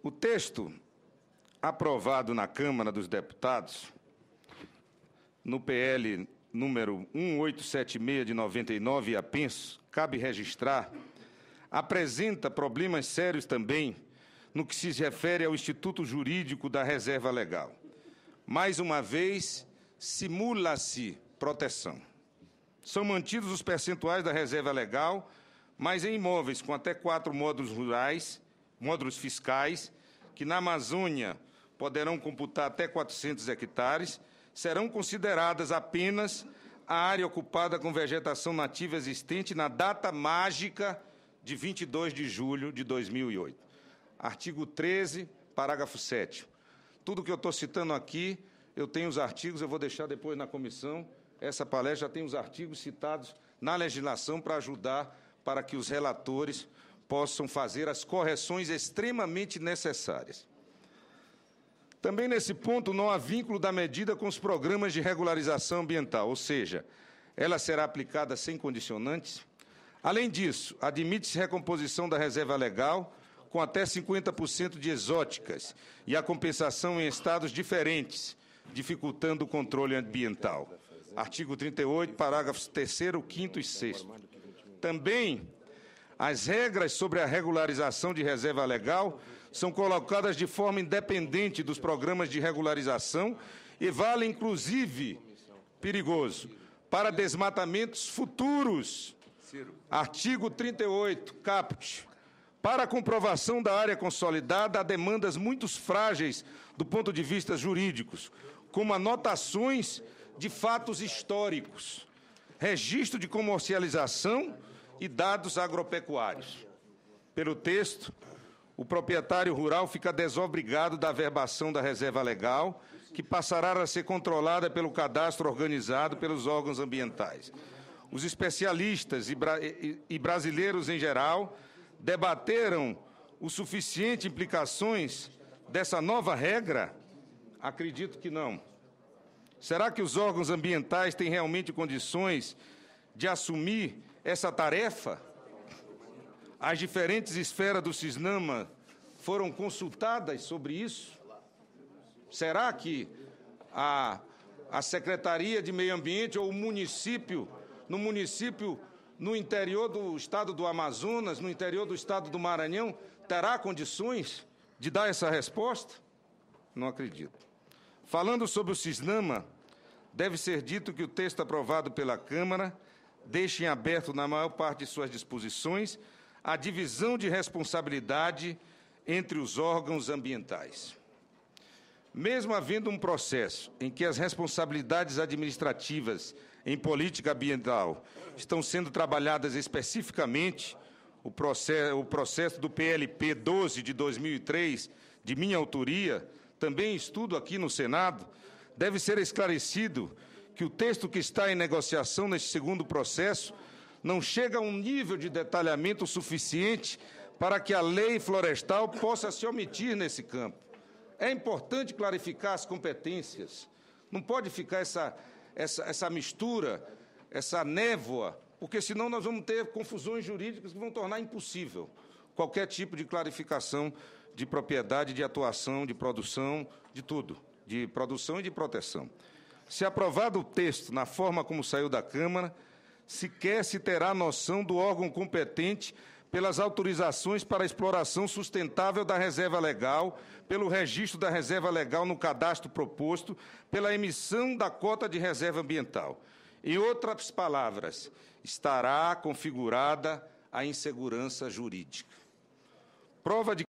O texto aprovado na Câmara dos Deputados, no PL número 1876 de 99 apenso, cabe registrar, apresenta problemas sérios também no que se refere ao Instituto Jurídico da Reserva Legal. Mais uma vez, simula-se proteção. São mantidos os percentuais da reserva legal, mas em imóveis com até quatro módulos rurais módulos fiscais, que na Amazônia poderão computar até 400 hectares, serão consideradas apenas a área ocupada com vegetação nativa existente na data mágica de 22 de julho de 2008. Artigo 13, parágrafo 7. Tudo que eu estou citando aqui, eu tenho os artigos, eu vou deixar depois na comissão. Essa palestra tem os artigos citados na legislação para ajudar para que os relatores possam fazer as correções extremamente necessárias. Também nesse ponto não há vínculo da medida com os programas de regularização ambiental, ou seja, ela será aplicada sem condicionantes. Além disso, admite-se recomposição da reserva legal com até 50% de exóticas e a compensação em estados diferentes, dificultando o controle ambiental. Artigo 38, parágrafos 3, 5 e 6. Também as regras sobre a regularização de reserva legal são colocadas de forma independente dos programas de regularização e vale, inclusive, perigoso, para desmatamentos futuros. Artigo 38, caput. Para a comprovação da área consolidada, há demandas muito frágeis do ponto de vista jurídicos, como anotações de fatos históricos, registro de comercialização e dados agropecuários. Pelo texto, o proprietário rural fica desobrigado da verbação da reserva legal, que passará a ser controlada pelo cadastro organizado pelos órgãos ambientais. Os especialistas e, bra e brasileiros em geral debateram o suficiente implicações dessa nova regra? Acredito que não. Será que os órgãos ambientais têm realmente condições de assumir essa tarefa, as diferentes esferas do Cisnama foram consultadas sobre isso? Será que a, a Secretaria de Meio Ambiente ou o município, no município no interior do estado do Amazonas, no interior do estado do Maranhão, terá condições de dar essa resposta? Não acredito. Falando sobre o Cisnama, deve ser dito que o texto aprovado pela Câmara deixa em aberto, na maior parte de suas disposições, a divisão de responsabilidade entre os órgãos ambientais. Mesmo havendo um processo em que as responsabilidades administrativas em política ambiental estão sendo trabalhadas especificamente, o processo, o processo do PLP 12 de 2003, de minha autoria, também estudo aqui no Senado, deve ser esclarecido que o texto que está em negociação neste segundo processo não chega a um nível de detalhamento suficiente para que a lei florestal possa se omitir nesse campo. É importante clarificar as competências. Não pode ficar essa, essa, essa mistura, essa névoa, porque senão nós vamos ter confusões jurídicas que vão tornar impossível qualquer tipo de clarificação de propriedade, de atuação, de produção, de tudo, de produção e de proteção. Se aprovado o texto na forma como saiu da Câmara, sequer se terá noção do órgão competente pelas autorizações para exploração sustentável da reserva legal, pelo registro da reserva legal no cadastro proposto, pela emissão da cota de reserva ambiental. Em outras palavras, estará configurada a insegurança jurídica. Prova de